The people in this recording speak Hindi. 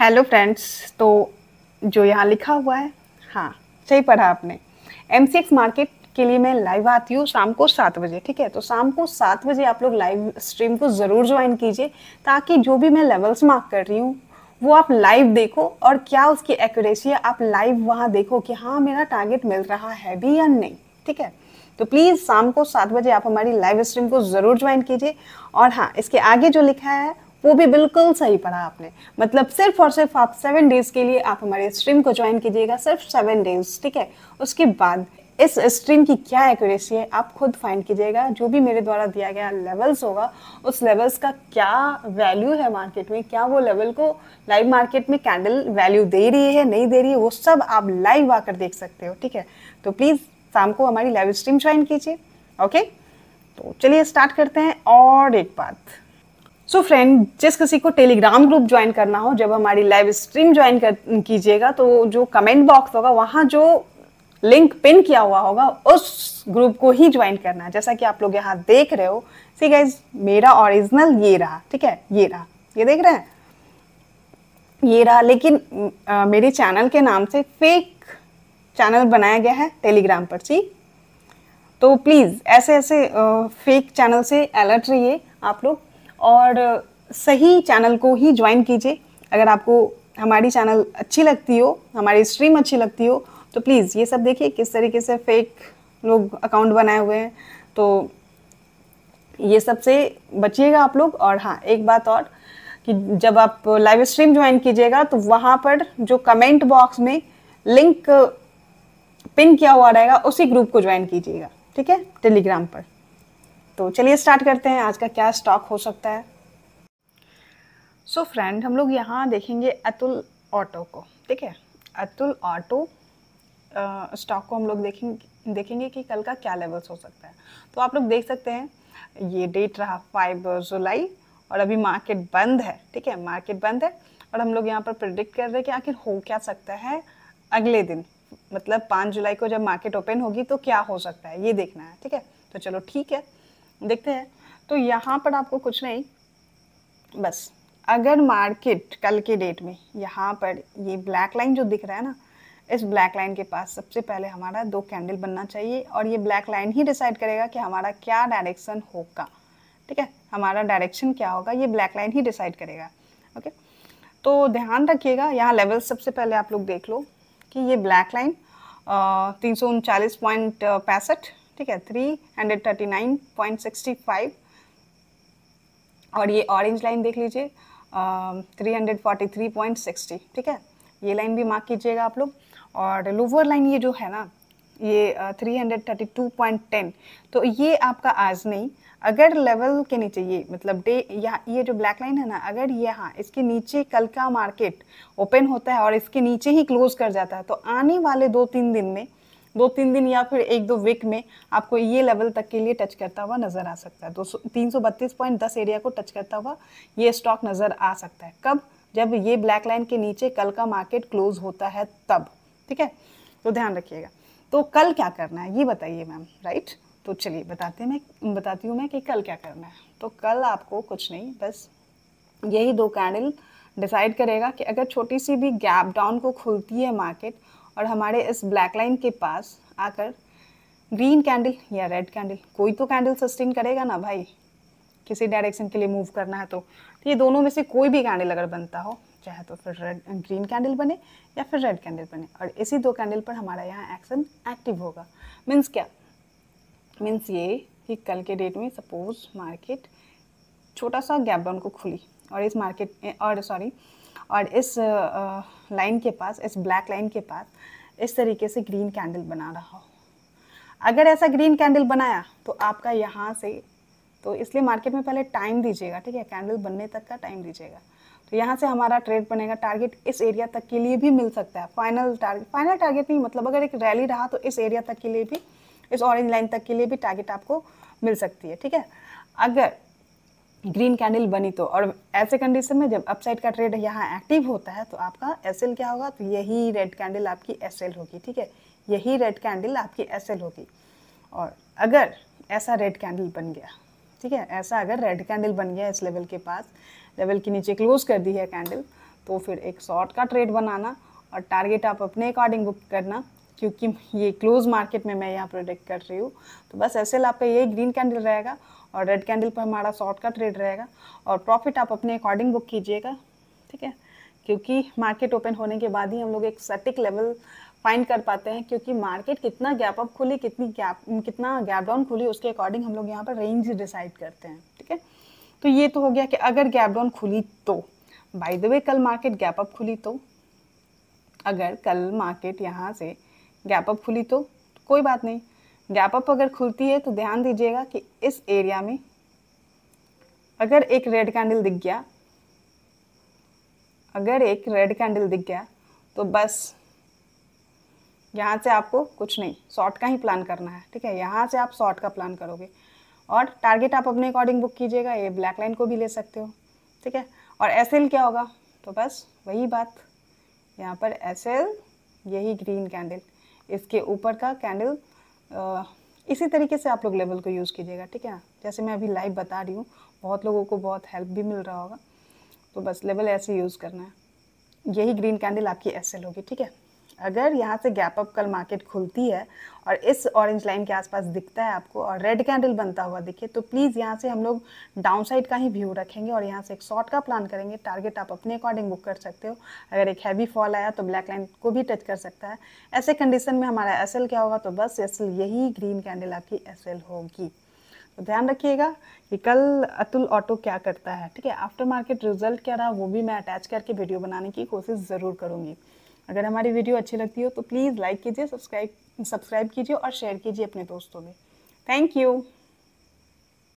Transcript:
हेलो फ्रेंड्स तो जो यहाँ लिखा हुआ है हाँ सही पढ़ा आपने एम मार्केट के लिए मैं लाइव आती हूँ शाम को सात बजे ठीक है तो शाम को सात बजे आप लोग लाइव स्ट्रीम को ज़रूर ज्वाइन कीजिए ताकि जो भी मैं लेवल्स मार्क कर रही हूँ वो आप लाइव देखो और क्या उसकी एक्यूरेसी है आप लाइव वहाँ देखो कि हाँ मेरा टारगेट मिल रहा है भी या नहीं ठीक है तो प्लीज़ शाम को सात बजे आप हमारी लाइव स्ट्रीम को ज़रूर ज्वाइन कीजिए और हाँ इसके आगे जो लिखा है वो भी बिल्कुल सही पढ़ा आपने मतलब सिर्फ और सिर्फ आप सेवन डेज़ के लिए आप हमारे स्ट्रीम को ज्वाइन कीजिएगा सिर्फ सेवन डेज़ ठीक है उसके बाद इस स्ट्रीम की क्या एक्यूरेसी है आप खुद फाइंड कीजिएगा जो भी मेरे द्वारा दिया गया लेवल्स होगा उस लेवल्स का क्या वैल्यू है मार्केट में क्या वो लेवल को लाइव मार्केट में कैंडल वैल्यू दे रही है नहीं दे रही है वो सब आप लाइव आकर देख सकते हो ठीक है तो प्लीज़ शाम को हमारी लाइव स्ट्रीम ज्वाइन कीजिए ओके तो चलिए स्टार्ट करते हैं और एक बात सो so फ्रेंड जिस किसी को टेलीग्राम ग्रुप ज्वाइन करना हो जब हमारी लाइव स्ट्रीम ज्वाइन कर कीजिएगा तो जो कमेंट बॉक्स होगा वहाँ जो लिंक पिन किया हुआ होगा उस ग्रुप को ही ज्वाइन करना जैसा कि आप लोग यहाँ देख रहे हो सी गाइज मेरा ओरिजिनल ये रहा ठीक है ये रहा ये देख रहे हैं ये रहा लेकिन आ, मेरे चैनल के नाम से फेक चैनल बनाया गया है टेलीग्राम पर सी तो प्लीज़ ऐसे ऐसे आ, फेक चैनल से अलर्ट रहिए आप लोग और सही चैनल को ही ज्वाइन कीजिए अगर आपको हमारी चैनल अच्छी लगती हो हमारी स्ट्रीम अच्छी लगती हो तो प्लीज़ ये सब देखिए किस तरीके से फेक लोग अकाउंट बनाए हुए हैं तो ये सब से बचिएगा आप लोग और हाँ एक बात और कि जब आप लाइव स्ट्रीम ज्वाइन कीजिएगा तो वहाँ पर जो कमेंट बॉक्स में लिंक पिन किया हुआ रहेगा उसी ग्रुप को ज्वाइन कीजिएगा ठीक है टेलीग्राम पर तो चलिए स्टार्ट करते हैं आज का क्या स्टॉक हो सकता है सो so फ्रेंड हम लोग यहाँ देखेंगे अतुल ऑटो को ठीक है अतुल ऑटो स्टॉक को हम लोग देखेंगे देखेंगे कि कल का क्या लेवल्स हो सकता है तो आप लोग देख सकते हैं ये डेट रहा फाइव जुलाई और अभी मार्केट बंद है ठीक है मार्केट बंद है और हम लोग यहाँ पर प्रिडिक्ट कर रहे हैं कि आखिर हो क्या सकता है अगले दिन मतलब पाँच जुलाई को जब मार्केट ओपन होगी तो क्या हो सकता है ये देखना है ठीक है तो चलो ठीक है देखते हैं तो यहाँ पर आपको कुछ नहीं बस अगर मार्केट कल के डेट में यहाँ पर ये ब्लैक लाइन जो दिख रहा है ना इस ब्लैक लाइन के पास सबसे पहले हमारा दो कैंडल बनना चाहिए और ये ब्लैक लाइन ही डिसाइड करेगा कि हमारा क्या डायरेक्शन होगा ठीक है हमारा डायरेक्शन क्या होगा ये ब्लैक लाइन ही डिसाइड करेगा ओके तो ध्यान रखिएगा यहाँ लेवल सबसे पहले आप लोग देख लो कि ये ब्लैक लाइन तीन सौ उनचालीस पॉइंट पैंसठ ठीक है three hundred thirty nine point sixty five और ये ऑरेंज लाइन देख लीजिए three hundred forty three point sixty ठीक है ये लाइन भी मार्क कीजिएगा आप लोग और लोअर लाइन ये जो है ना ये three hundred thirty two point ten तो ये आपका आज नहीं अगर लेवल के नीचे ये मतलब डे या ये जो ब्लैक लाइन है ना अगर यहाँ इसके नीचे कल का मार्केट ओपन होता है और इसके नीचे ही क्लोज कर जाता है तो आने वाले दो तीन दिन में दो तीन दिन या फिर एक दो वीक में आपको ये लेवल तक के लिए टच करता हुआ नज़र आ सकता है दो तीन सौ बत्तीस पॉइंट दस एरिया को टच करता हुआ ये स्टॉक नज़र आ सकता है कब जब ये ब्लैक लाइन के नीचे कल का मार्केट क्लोज होता है तब ठीक है तो ध्यान रखिएगा तो कल क्या करना है ये बताइए मैम राइट तो चलिए बताते मैं बताती हूँ मैं कि कल क्या करना है तो कल आपको कुछ नहीं बस यही दो कैंडल डिसाइड करेगा कि अगर छोटी सी भी गैप डाउन को खुलती है मार्केट और हमारे इस ब्लैक लाइन के पास आकर ग्रीन कैंडल या रेड कैंडल कोई तो कैंडल सस्टेन करेगा ना भाई किसी डायरेक्शन के लिए मूव करना है तो।, तो, ये दोनों में से कोई भी कैंडल अगर बनता हो चाहे तो फिर रेड ग्रीन कैंडल बने या फिर रेड कैंडल बने और इसी दो कैंडल पर हमारा यहाँ एक्शन एक्टिव होगा मीन्स क्या मीन्स ये कि कल के डेट में सपोज मार्केट छोटा सा गैप डाउन को खुली और इस मार्केट और सॉरी और इस आ, लाइन के पास इस ब्लैक लाइन के पास इस तरीके से ग्रीन कैंडल बना रहा हो अगर ऐसा ग्रीन कैंडल बनाया तो आपका यहाँ से तो इसलिए मार्केट में पहले टाइम दीजिएगा ठीक है कैंडल बनने तक का टाइम दीजिएगा तो यहाँ से हमारा ट्रेड बनेगा टारगेट इस एरिया तक के लिए भी मिल सकता है फाइनल टारगेट फाइनल टारगेट नहीं मतलब अगर एक रैली रहा तो इस एरिया तक के लिए भी इस ऑरेंज लाइन तक के लिए भी टारगेट आपको मिल सकती है ठीक है अगर ग्रीन कैंडल बनी तो और ऐसे कंडीशन में जब अपसाइड का ट्रेड यहाँ एक्टिव होता है तो आपका एस क्या होगा तो यही रेड कैंडल आपकी एस होगी ठीक है यही रेड कैंडल आपकी एस होगी और अगर ऐसा रेड कैंडल बन गया ठीक है ऐसा अगर रेड कैंडल बन गया इस लेवल के पास लेवल के नीचे क्लोज कर दी है कैंडल तो फिर एक शॉर्ट का ट्रेड बनाना और टारगेट आप अपने अकॉर्डिंग बुक करना क्योंकि ये क्लोज मार्केट में मैं यहाँ प्रोडक्ट कर रही हूँ तो बस एस एल आपका यही ग्रीन कैंडल रहेगा और रेड कैंडल पर हमारा शॉर्ट का ट्रेड रहेगा और प्रॉफिट आप अपने अकॉर्डिंग बुक कीजिएगा ठीक है क्योंकि मार्केट ओपन होने के बाद ही हम लोग एक सटिक लेवल फाइंड कर पाते हैं क्योंकि मार्केट कितना गैप अप खुली कितनी गैप कितना गैप डाउन खुली उसके अकॉर्डिंग हम लोग यहाँ पर रेंज डिसाइड करते हैं ठीक है तो ये तो हो गया कि अगर गैप डाउन खुली तो बाय द वे कल मार्केट गैप अप खुली तो अगर कल मार्केट यहाँ से गैप अप खुली तो कोई बात नहीं गैप अप अगर खुलती है तो ध्यान दीजिएगा कि इस एरिया में अगर एक रेड कैंडल दिख गया अगर एक रेड कैंडल दिख गया तो बस यहाँ से आपको कुछ नहीं शॉर्ट का ही प्लान करना है ठीक है यहाँ से आप शॉर्ट का प्लान करोगे और टारगेट आप अपने अकॉर्डिंग बुक कीजिएगा ये ब्लैक लाइन को भी ले सकते हो ठीक है और एस क्या होगा तो बस वही बात यहाँ पर एस यही ग्रीन कैंडल इसके ऊपर का कैंडल इसी तरीके से आप लोग लेवल को यूज़ कीजिएगा ठीक है ना जैसे मैं अभी लाइव बता रही हूँ बहुत लोगों को बहुत हेल्प भी मिल रहा होगा तो बस लेवल ऐसे यूज़ करना है यही ग्रीन कैंडल आपकी एस होगी ठीक है अगर यहाँ से गैप अप कल मार्केट खुलती है और इस ऑरेंज लाइन के आसपास दिखता है आपको और रेड कैंडल बनता हुआ दिखे तो प्लीज़ यहाँ से हम लोग डाउन साइड का ही व्यू रखेंगे और यहाँ से एक शॉर्ट का प्लान करेंगे टारगेट आप अपने अकॉर्डिंग बुक कर सकते हो अगर एक हैवी फॉल आया तो ब्लैक लाइन को भी टच कर सकता है ऐसे कंडीशन में हमारा एस क्या होगा तो बस एस यही ग्रीन कैंडल आपकी एस होगी तो ध्यान रखिएगा कि कल अतुल ऑटो क्या करता है ठीक है आफ्टर मार्केट रिजल्ट क्या रहा वो भी मैं अटैच करके वीडियो बनाने की कोशिश ज़रूर करूँगी अगर हमारी वीडियो अच्छी लगती हो तो प्लीज़ लाइक कीजिए सब्सक्राइब सब्सक्राइब कीजिए और शेयर कीजिए अपने दोस्तों में थैंक यू